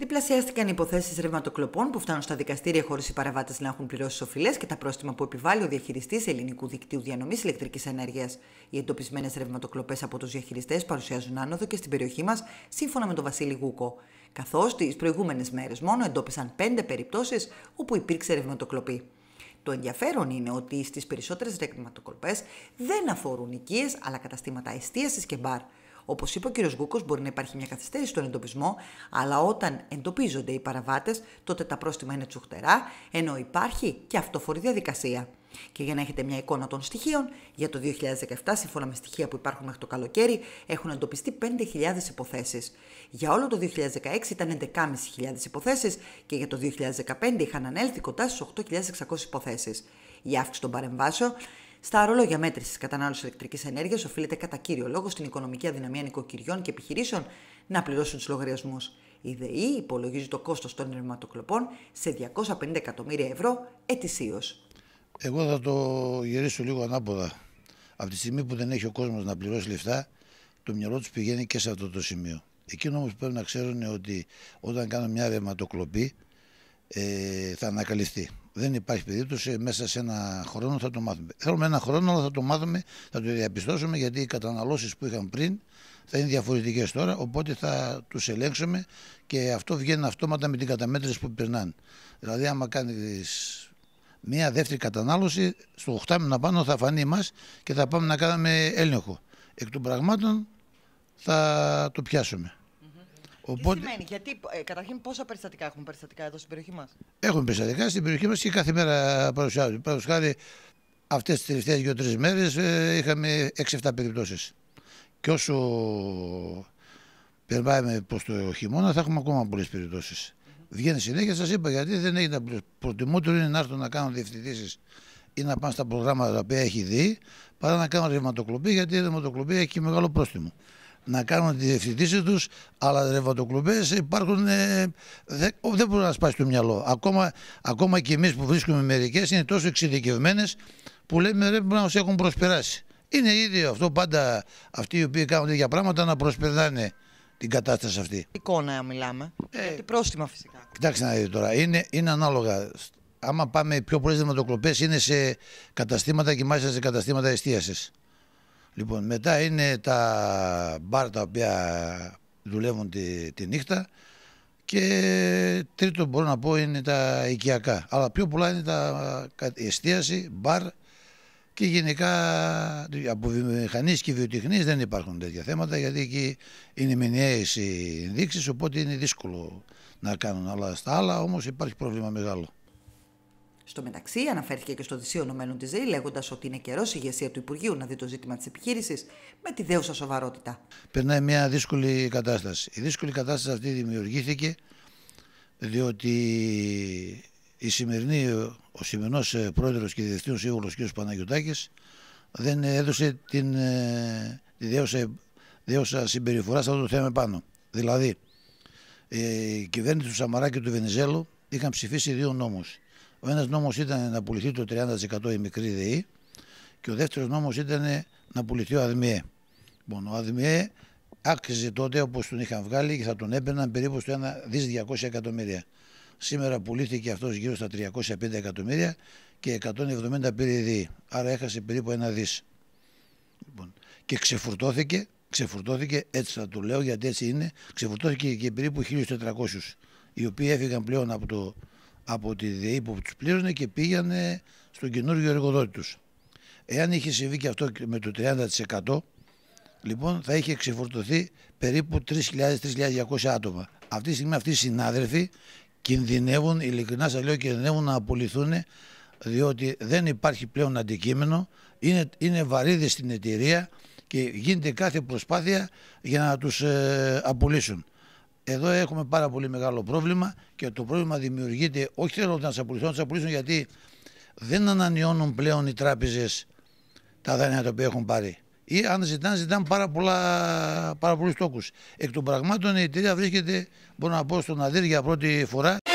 Διπλασιάστηκαν οι υποθέσεις ρευματοκλοπών που φτάνουν στα δικαστήρια χωρίς οι παραβάτες να έχουν πληρώσει οφειλές και τα πρόστιμα που επιβάλλει ο διαχειριστής ελληνικού δικτύου διανομής ηλεκτρικής ενέργειας. Οι εντοπισμένες ρευματοκλοπές από τους διαχειριστές παρουσιάζουν άνοδο και στην περιοχή μας, σύμφωνα με τον Βασίλη Γούκο. Καθώς τις προηγούμενες μέρες μόνο εντόπισαν πέντε περιπτώσεις όπου υπήρξε ρευματοκλοπή. Το ενδιαφέρον είναι ότι στις περισσότερες ρευματοκλοπές δεν αφορούν οικίες αλλά καταστήματα εστίασης και μπαρ. Όπως είπε ο κ. Γκούκο, μπορεί να υπάρχει μια καθυστέρηση στον εντοπισμό, αλλά όταν εντοπίζονται οι παραβάτες, τότε τα πρόστιμα είναι τσουχτερά, ενώ υπάρχει και αυτοφορή διαδικασία. Και για να έχετε μια εικόνα των στοιχείων, για το 2017, σύμφωνα με στοιχεία που υπάρχουν μέχρι το καλοκαίρι, έχουν εντοπιστεί 5.000 υποθέσεις. Για όλο το 2016 ήταν 11.500 υποθέσεις και για το 2015 είχαν ανέλθει κοντά στι 8.600 υποθέσεις. Η αύξηση των παρεμβάσεων στα ρολόγια μέτρησης κατανάλωσης ηλεκτρικής ενέργειας οφείλεται κατά κύριο λόγο στην οικονομική αδυναμία νοικοκυριών και επιχειρήσεων να πληρώσουν τους λογαριασμούς. Η ΔΕΗ υπολογίζει το κόστος των ρευματοκλοπών σε 250 εκατομμύρια ευρώ ετησίως. Εγώ θα το γυρίσω λίγο ανάποδα. Από τη στιγμή που δεν έχει ο κόσμος να πληρώσει λεφτά, το μυαλό τους πηγαίνει και σε αυτό το σημείο. Εκείνο όμως που πρέπει να ξέρουν ότι όταν κάνω μια ρευματοκλοπή ε, θα ανακαλυφθεί. Δεν υπάρχει περίπτωση μέσα σε ένα χρόνο θα το μάθουμε. Θέλουμε ένα χρόνο, αλλά θα το μάθουμε, θα το διαπιστώσουμε γιατί οι καταναλώσεις που είχαν πριν θα είναι διαφορετικές τώρα. Οπότε θα τους ελέγξουμε και αυτό βγαίνει αυτόματα με την καταμέτρηση που περνάνε. Δηλαδή, άμα κάνεις μία δεύτερη κατανάλωση, στο 8 μήνα πάνω θα φανεί μα και θα πάμε να κάνουμε έλεγχο. Εκ των πραγμάτων θα το πιάσουμε. Οπότε... Τι σημαίνει, γιατί ε, καταρχήν πόσα περιστατικά έχουμε περιστατικά εδώ στην περιοχή μας. Έχουμε περιστατικά στην περιοχή μας και κάθε μέρα παρουσιάζονται. Παραδείγματο χάρη, αυτές τις τελευταίες δύο-τρει μέρες ε, είχαμε 6-7 περιπτώσεις. Και όσο περνάμε προς το χειμώνα, θα έχουμε ακόμα πολλές περιπτώσεις. Mm Βγαίνει συνέχεια, σας είπα γιατί δεν έγινε. Προτιμότερο είναι να έρθουν να κάνουν διευθυντήσεις ή να πάνε στα προγράμματα τα οποία έχει δει παρά να κάνουν ρευματοκλοπή γιατί η ρευματοκλοπή έχει μεγάλο πρόστιμο να κάνουν τη διευθυντήση τους, αλλά ρευματοκλουμπές υπάρχουν. Ε, δεν, δεν μπορεί να σπάσει το μυαλό. Ακόμα, ακόμα και εμείς που βρίσκουμε μερικές είναι τόσο εξειδικευμένες που λέμε ρε πρέπει να μας έχουν προσπεράσει. Είναι ίδιο αυτό πάντα αυτοί οι οποίοι κάνουν τέτοια πράγματα να προσπερνάνε την κατάσταση αυτή. Εικόνα μιλάμε. Ε, πρόστιμα φυσικά. Κοιτάξτε να δείτε τώρα. Είναι, είναι ανάλογα. Άμα πάμε πιο πολλές δεματοκλοπέ είναι σε καταστήματα και μάλιστα σε καταστήματα εστίασης. Λοιπόν, μετά είναι τα μπαρ τα οποία δουλεύουν τη, νύχτα και τρίτο μπορώ να πω είναι τα οικιακά. Αλλά πιο πολλά είναι τα εστίαση, μπαρ και γενικά από βιομηχανίε και βιοτεχνίε δεν υπάρχουν τέτοια θέματα γιατί εκεί είναι μηνιαίες οι ενδείξεις, οπότε είναι δύσκολο να κάνουν. Αλλά στα άλλα όμως υπάρχει πρόβλημα μεγάλο. Στο μεταξύ, αναφέρθηκε και στο δυσίο Ενωμένων τη ΔΕΗ, λέγοντας ότι είναι καιρός η ηγεσία του Υπουργείου να δει το ζήτημα της επιχείρησης με τη δέουσα σοβαρότητα. Περνάει μια δύσκολη κατάσταση. Η δύσκολη κατάσταση αυτή δημιουργήθηκε διότι η σημερινή, ο σημερινός ε, πρόεδρος και διευθύνων σύμβουλος κ. Παναγιοτάκη δεν έδωσε την, ε, τη δέουσα, δέουσα συμπεριφορά σε αυτό το θέμα πάνω. Δηλαδή, ε, η κυβέρνηση του Σαμαρά και του Βενιζέλου είχαν ψηφίσει δύο νόμους. Ο ένας νόμος ήταν να πουληθεί το 30% η μικρή ΔΕΗ και ο δεύτερος νόμος ήταν να πουληθεί ο ΑΔΜΕ. Λοιπόν, ο ΑΔΜΕ άξιζε τότε όπως τον είχαν βγάλει και θα τον έπαιρναν περίπου στο 1 δις 200 εκατομμύρια. Σήμερα πουλήθηκε αυτός γύρω στα 305 εκατομμύρια και 170 πήρε η ΔΕΗ. Άρα έχασε περίπου ένα δις. Λοιπόν, και ξεφουρτώθηκε, ξεφορτώθηκε, έτσι θα το λέω γιατί έτσι είναι, ξεφουρτώθηκε και περίπου 1.400 οι οποίοι έφυγαν πλέον από το από τη ΔΕΗ που τους πλήρωνε και πήγανε στον καινούργιο εργοδότη τους. Εάν είχε συμβεί και αυτό με το 30%, λοιπόν θα είχε ξεφορτωθεί περίπου 3.000-3.200 άτομα. Αυτή τη στιγμή αυτοί οι συνάδελφοι κινδυνεύουν, ειλικρινά σας λέω, κινδυνεύουν να απολυθούν διότι δεν υπάρχει πλέον αντικείμενο, είναι, είναι στην εταιρεία και γίνεται κάθε προσπάθεια για να τους ε, απολύσουν. Εδώ έχουμε πάρα πολύ μεγάλο πρόβλημα και το πρόβλημα δημιουργείται όχι θέλω να σα απολύσω, να σα γιατί δεν ανανιώνουν πλέον οι τράπεζες τα δάνεια τα οποία έχουν πάρει. Ή αν ζητάνε, ζητάνε πάρα, πολλά, πάρα πολλούς τόκους. Εκ των πραγμάτων η εταιρεία βρίσκεται, μπορώ να πω, στον Αδίρ για πρώτη φορά.